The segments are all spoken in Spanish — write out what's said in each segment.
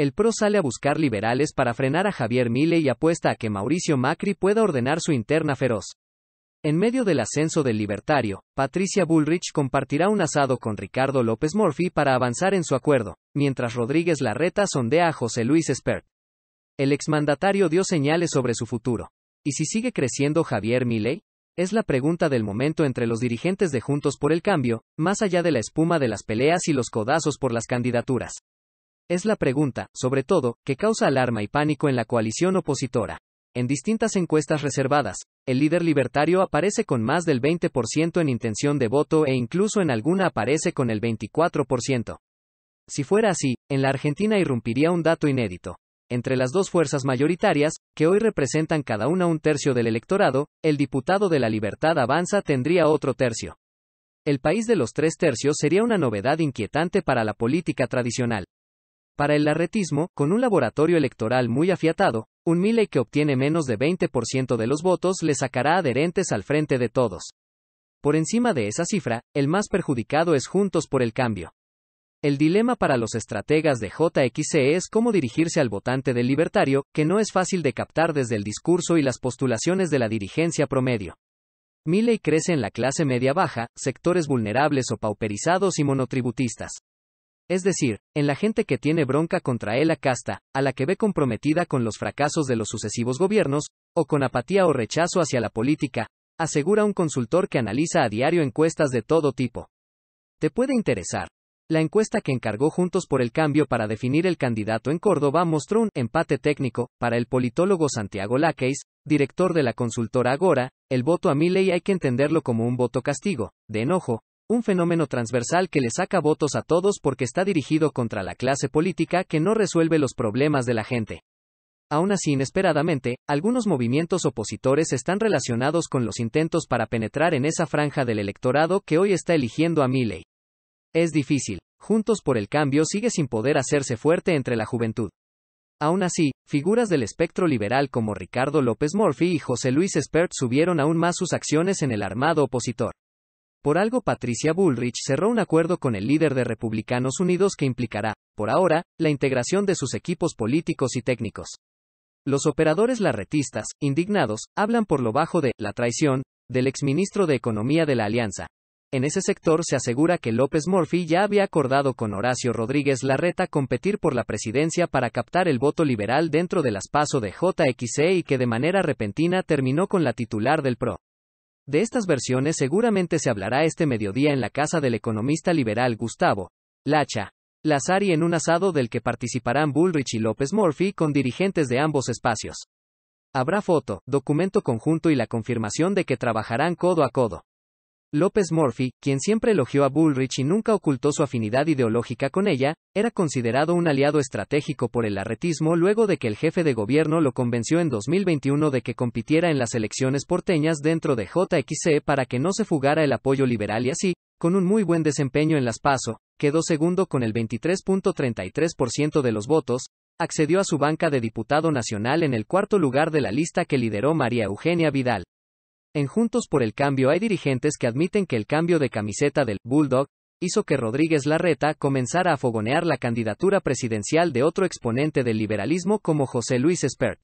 El PRO sale a buscar liberales para frenar a Javier Mille y apuesta a que Mauricio Macri pueda ordenar su interna feroz. En medio del ascenso del libertario, Patricia Bullrich compartirá un asado con Ricardo López Murphy para avanzar en su acuerdo, mientras Rodríguez Larreta sondea a José Luis Espert. El exmandatario dio señales sobre su futuro. ¿Y si sigue creciendo Javier Milei? Es la pregunta del momento entre los dirigentes de Juntos por el Cambio, más allá de la espuma de las peleas y los codazos por las candidaturas. Es la pregunta, sobre todo, que causa alarma y pánico en la coalición opositora. En distintas encuestas reservadas, el líder libertario aparece con más del 20% en intención de voto e incluso en alguna aparece con el 24%. Si fuera así, en la Argentina irrumpiría un dato inédito. Entre las dos fuerzas mayoritarias, que hoy representan cada una un tercio del electorado, el diputado de la Libertad Avanza tendría otro tercio. El país de los tres tercios sería una novedad inquietante para la política tradicional para el larretismo, con un laboratorio electoral muy afiatado, un Milley que obtiene menos de 20% de los votos le sacará adherentes al frente de todos. Por encima de esa cifra, el más perjudicado es Juntos por el Cambio. El dilema para los estrategas de JXC e es cómo dirigirse al votante del libertario, que no es fácil de captar desde el discurso y las postulaciones de la dirigencia promedio. Milley crece en la clase media baja, sectores vulnerables o pauperizados y monotributistas. Es decir, en la gente que tiene bronca contra él a casta, a la que ve comprometida con los fracasos de los sucesivos gobiernos, o con apatía o rechazo hacia la política, asegura un consultor que analiza a diario encuestas de todo tipo. ¿Te puede interesar? La encuesta que encargó Juntos por el Cambio para definir el candidato en Córdoba mostró un empate técnico, para el politólogo Santiago Láquez, director de la consultora Agora, el voto a Miley hay que entenderlo como un voto castigo, de enojo, un fenómeno transversal que le saca votos a todos porque está dirigido contra la clase política que no resuelve los problemas de la gente. Aún así, inesperadamente, algunos movimientos opositores están relacionados con los intentos para penetrar en esa franja del electorado que hoy está eligiendo a Milley. Es difícil. Juntos por el cambio sigue sin poder hacerse fuerte entre la juventud. Aún así, figuras del espectro liberal como Ricardo López Murphy y José Luis Espert subieron aún más sus acciones en el armado opositor. Por algo Patricia Bullrich cerró un acuerdo con el líder de Republicanos Unidos que implicará, por ahora, la integración de sus equipos políticos y técnicos. Los operadores larretistas, indignados, hablan por lo bajo de la traición del exministro de Economía de la Alianza. En ese sector se asegura que López Murphy ya había acordado con Horacio Rodríguez Larreta competir por la presidencia para captar el voto liberal dentro del aspaso de JXE e y que de manera repentina terminó con la titular del PRO. De estas versiones seguramente se hablará este mediodía en la casa del economista liberal Gustavo Lacha Lazari en un asado del que participarán Bullrich y López Murphy con dirigentes de ambos espacios. Habrá foto, documento conjunto y la confirmación de que trabajarán codo a codo. López Murphy, quien siempre elogió a Bullrich y nunca ocultó su afinidad ideológica con ella, era considerado un aliado estratégico por el arretismo luego de que el jefe de gobierno lo convenció en 2021 de que compitiera en las elecciones porteñas dentro de JXC para que no se fugara el apoyo liberal y así, con un muy buen desempeño en las PASO, quedó segundo con el 23.33% de los votos, accedió a su banca de diputado nacional en el cuarto lugar de la lista que lideró María Eugenia Vidal. En Juntos por el Cambio hay dirigentes que admiten que el cambio de camiseta del Bulldog hizo que Rodríguez Larreta comenzara a fogonear la candidatura presidencial de otro exponente del liberalismo como José Luis Espert.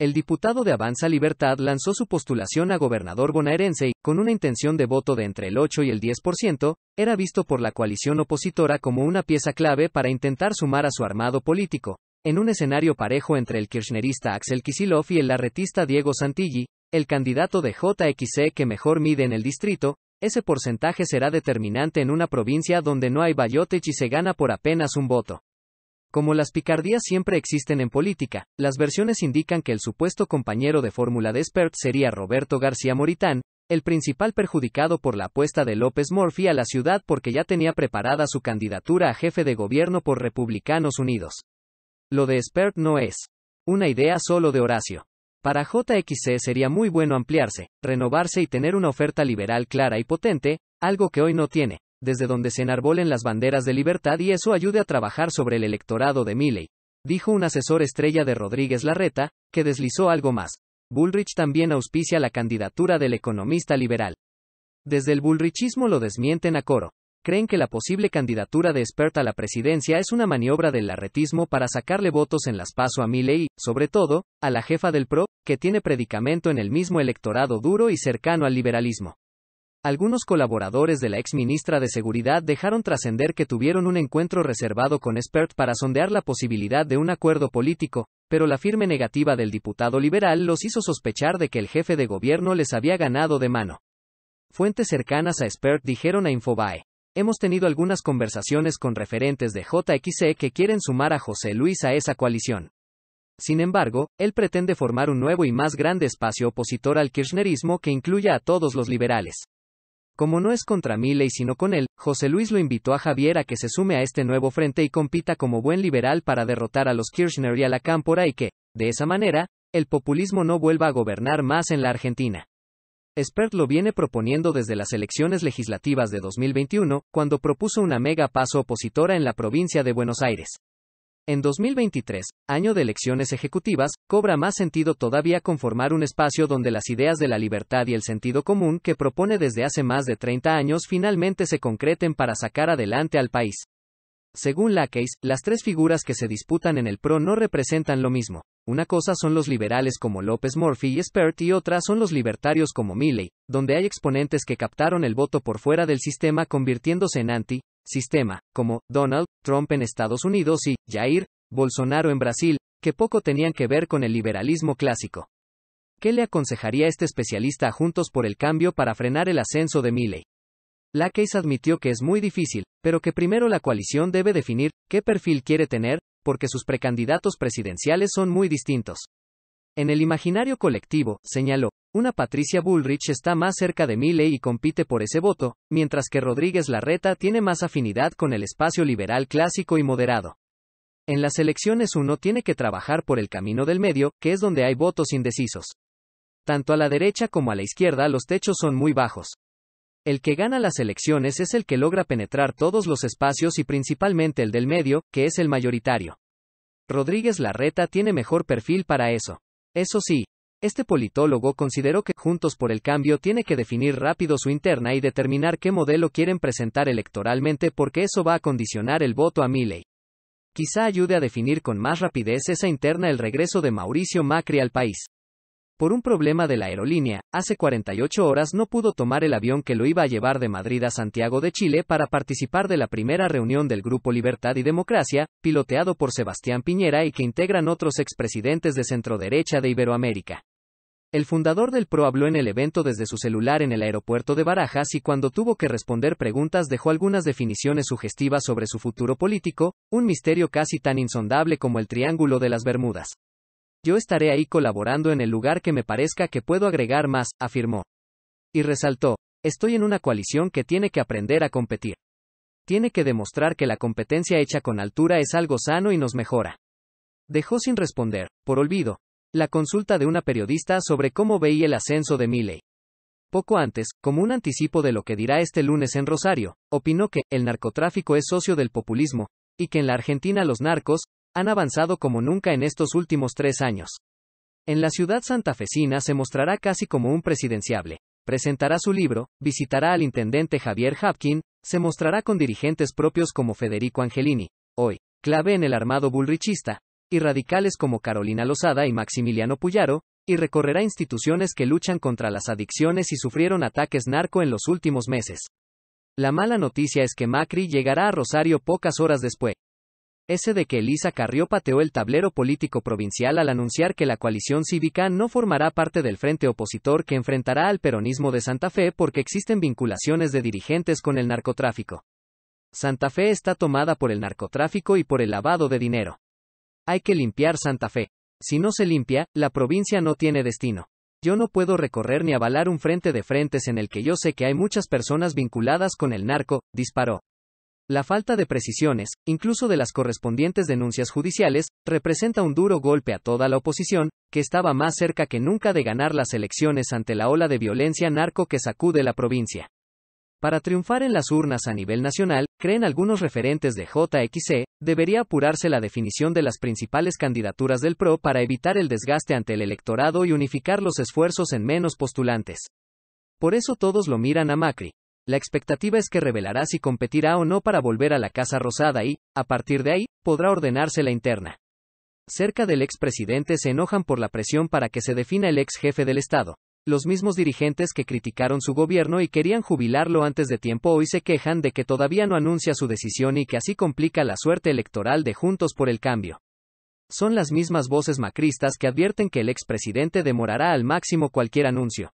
El diputado de Avanza Libertad lanzó su postulación a gobernador bonaerense y, con una intención de voto de entre el 8 y el 10%, era visto por la coalición opositora como una pieza clave para intentar sumar a su armado político, en un escenario parejo entre el kirchnerista Axel Kisilov y el larretista Diego Santilli, el candidato de JXC e que mejor mide en el distrito, ese porcentaje será determinante en una provincia donde no hay Bayotech y se gana por apenas un voto. Como las picardías siempre existen en política, las versiones indican que el supuesto compañero de fórmula de Spert sería Roberto García Moritán, el principal perjudicado por la apuesta de López Murphy a la ciudad porque ya tenía preparada su candidatura a jefe de gobierno por Republicanos Unidos. Lo de Spert no es una idea solo de Horacio. Para JXC sería muy bueno ampliarse, renovarse y tener una oferta liberal clara y potente, algo que hoy no tiene, desde donde se enarbolen las banderas de libertad y eso ayude a trabajar sobre el electorado de Milley, dijo un asesor estrella de Rodríguez Larreta, que deslizó algo más. Bullrich también auspicia la candidatura del economista liberal. Desde el bullrichismo lo desmienten a coro creen que la posible candidatura de Spert a la presidencia es una maniobra del larretismo para sacarle votos en las paso a Milley, sobre todo, a la jefa del PRO, que tiene predicamento en el mismo electorado duro y cercano al liberalismo. Algunos colaboradores de la ex ministra de Seguridad dejaron trascender que tuvieron un encuentro reservado con Spert para sondear la posibilidad de un acuerdo político, pero la firme negativa del diputado liberal los hizo sospechar de que el jefe de gobierno les había ganado de mano. Fuentes cercanas a Spert dijeron a Infobae hemos tenido algunas conversaciones con referentes de JXC e que quieren sumar a José Luis a esa coalición. Sin embargo, él pretende formar un nuevo y más grande espacio opositor al kirchnerismo que incluya a todos los liberales. Como no es contra Milley sino con él, José Luis lo invitó a Javier a que se sume a este nuevo frente y compita como buen liberal para derrotar a los Kirchner y a la Cámpora y que, de esa manera, el populismo no vuelva a gobernar más en la Argentina. Spert lo viene proponiendo desde las elecciones legislativas de 2021, cuando propuso una mega paso opositora en la provincia de Buenos Aires. En 2023, año de elecciones ejecutivas, cobra más sentido todavía conformar un espacio donde las ideas de la libertad y el sentido común que propone desde hace más de 30 años finalmente se concreten para sacar adelante al país. Según Lackeys, las tres figuras que se disputan en el PRO no representan lo mismo. Una cosa son los liberales como López Murphy y Spert y otra son los libertarios como Milley, donde hay exponentes que captaron el voto por fuera del sistema convirtiéndose en anti-sistema, como Donald Trump en Estados Unidos y Jair Bolsonaro en Brasil, que poco tenían que ver con el liberalismo clásico. ¿Qué le aconsejaría este especialista a Juntos por el Cambio para frenar el ascenso de Milley? case admitió que es muy difícil, pero que primero la coalición debe definir qué perfil quiere tener, porque sus precandidatos presidenciales son muy distintos. En el imaginario colectivo, señaló, una Patricia Bullrich está más cerca de Milley y compite por ese voto, mientras que Rodríguez Larreta tiene más afinidad con el espacio liberal clásico y moderado. En las elecciones uno tiene que trabajar por el camino del medio, que es donde hay votos indecisos. Tanto a la derecha como a la izquierda los techos son muy bajos. El que gana las elecciones es el que logra penetrar todos los espacios y principalmente el del medio, que es el mayoritario. Rodríguez Larreta tiene mejor perfil para eso. Eso sí, este politólogo consideró que Juntos por el Cambio tiene que definir rápido su interna y determinar qué modelo quieren presentar electoralmente porque eso va a condicionar el voto a Milley. Quizá ayude a definir con más rapidez esa interna el regreso de Mauricio Macri al país por un problema de la aerolínea, hace 48 horas no pudo tomar el avión que lo iba a llevar de Madrid a Santiago de Chile para participar de la primera reunión del Grupo Libertad y Democracia, piloteado por Sebastián Piñera y que integran otros expresidentes de centroderecha de Iberoamérica. El fundador del PRO habló en el evento desde su celular en el aeropuerto de Barajas y cuando tuvo que responder preguntas dejó algunas definiciones sugestivas sobre su futuro político, un misterio casi tan insondable como el Triángulo de las Bermudas. Yo estaré ahí colaborando en el lugar que me parezca que puedo agregar más, afirmó. Y resaltó, estoy en una coalición que tiene que aprender a competir. Tiene que demostrar que la competencia hecha con altura es algo sano y nos mejora. Dejó sin responder, por olvido, la consulta de una periodista sobre cómo veía el ascenso de Milley. Poco antes, como un anticipo de lo que dirá este lunes en Rosario, opinó que el narcotráfico es socio del populismo, y que en la Argentina los narcos han avanzado como nunca en estos últimos tres años. En la ciudad santafesina se mostrará casi como un presidenciable, presentará su libro, visitará al intendente Javier Hapkin, se mostrará con dirigentes propios como Federico Angelini, hoy, clave en el armado bullrichista, y radicales como Carolina Lozada y Maximiliano Puyaro, y recorrerá instituciones que luchan contra las adicciones y sufrieron ataques narco en los últimos meses. La mala noticia es que Macri llegará a Rosario pocas horas después ese de que Elisa Carrió pateó el tablero político provincial al anunciar que la coalición cívica no formará parte del frente opositor que enfrentará al peronismo de Santa Fe porque existen vinculaciones de dirigentes con el narcotráfico. Santa Fe está tomada por el narcotráfico y por el lavado de dinero. Hay que limpiar Santa Fe. Si no se limpia, la provincia no tiene destino. Yo no puedo recorrer ni avalar un frente de frentes en el que yo sé que hay muchas personas vinculadas con el narco, disparó. La falta de precisiones, incluso de las correspondientes denuncias judiciales, representa un duro golpe a toda la oposición, que estaba más cerca que nunca de ganar las elecciones ante la ola de violencia narco que sacude la provincia. Para triunfar en las urnas a nivel nacional, creen algunos referentes de JXC, debería apurarse la definición de las principales candidaturas del PRO para evitar el desgaste ante el electorado y unificar los esfuerzos en menos postulantes. Por eso todos lo miran a Macri, la expectativa es que revelará si competirá o no para volver a la Casa Rosada y, a partir de ahí, podrá ordenarse la interna. Cerca del expresidente se enojan por la presión para que se defina el ex jefe del Estado. Los mismos dirigentes que criticaron su gobierno y querían jubilarlo antes de tiempo hoy se quejan de que todavía no anuncia su decisión y que así complica la suerte electoral de Juntos por el Cambio. Son las mismas voces macristas que advierten que el expresidente demorará al máximo cualquier anuncio.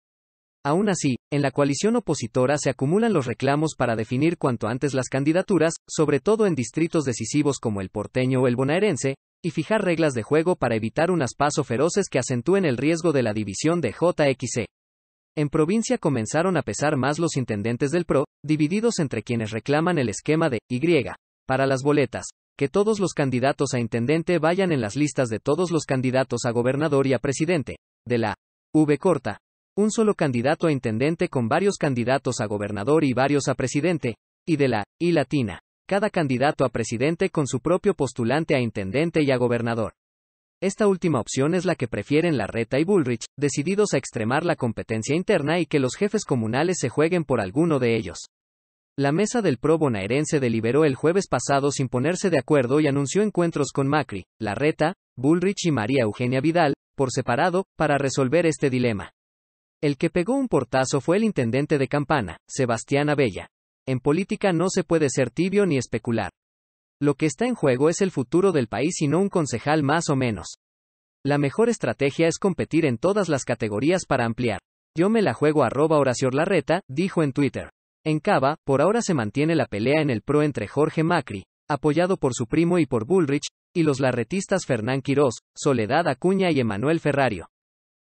Aún así, en la coalición opositora se acumulan los reclamos para definir cuanto antes las candidaturas, sobre todo en distritos decisivos como el porteño o el bonaerense, y fijar reglas de juego para evitar unas paso feroces que acentúen el riesgo de la división de JXC. En provincia comenzaron a pesar más los intendentes del PRO, divididos entre quienes reclaman el esquema de Y para las boletas, que todos los candidatos a intendente vayan en las listas de todos los candidatos a gobernador y a presidente, de la V corta, un solo candidato a intendente con varios candidatos a gobernador y varios a presidente, y de la I latina, cada candidato a presidente con su propio postulante a intendente y a gobernador. Esta última opción es la que prefieren Larreta y Bullrich, decididos a extremar la competencia interna y que los jefes comunales se jueguen por alguno de ellos. La mesa del PRO bonaerense deliberó el jueves pasado sin ponerse de acuerdo y anunció encuentros con Macri, Larreta, Bullrich y María Eugenia Vidal, por separado, para resolver este dilema. El que pegó un portazo fue el intendente de Campana, Sebastián Abella. En política no se puede ser tibio ni especular. Lo que está en juego es el futuro del país y no un concejal más o menos. La mejor estrategia es competir en todas las categorías para ampliar. Yo me la juego arroba Horacio Larreta, dijo en Twitter. En Cava, por ahora se mantiene la pelea en el PRO entre Jorge Macri, apoyado por su primo y por Bullrich, y los larretistas Fernán Quirós, Soledad Acuña y Emanuel Ferrario.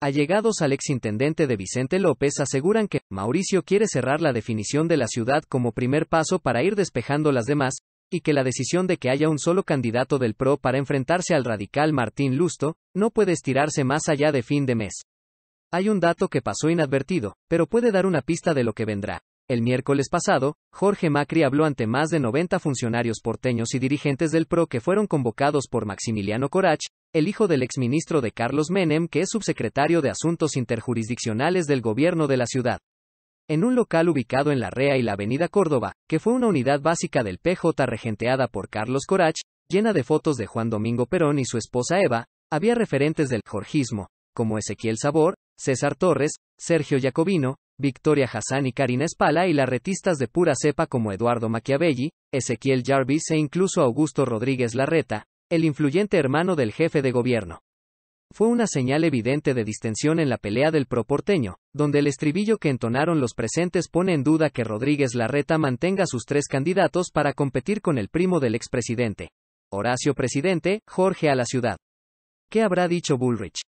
Allegados al exintendente de Vicente López aseguran que Mauricio quiere cerrar la definición de la ciudad como primer paso para ir despejando las demás, y que la decisión de que haya un solo candidato del PRO para enfrentarse al radical Martín Lusto, no puede estirarse más allá de fin de mes. Hay un dato que pasó inadvertido, pero puede dar una pista de lo que vendrá. El miércoles pasado, Jorge Macri habló ante más de 90 funcionarios porteños y dirigentes del PRO que fueron convocados por Maximiliano Corach, el hijo del exministro de Carlos Menem que es subsecretario de Asuntos Interjurisdiccionales del gobierno de la ciudad. En un local ubicado en la REA y la Avenida Córdoba, que fue una unidad básica del PJ regenteada por Carlos Corach, llena de fotos de Juan Domingo Perón y su esposa Eva, había referentes del jorgismo, como Ezequiel Sabor, César Torres, Sergio Jacobino, Victoria Hassan y Karina Espala y retistas de pura cepa como Eduardo Machiavelli, Ezequiel Jarvis e incluso Augusto Rodríguez Larreta, el influyente hermano del jefe de gobierno. Fue una señal evidente de distensión en la pelea del proporteño, donde el estribillo que entonaron los presentes pone en duda que Rodríguez Larreta mantenga sus tres candidatos para competir con el primo del expresidente. Horacio Presidente, Jorge a la ciudad. ¿Qué habrá dicho Bullrich?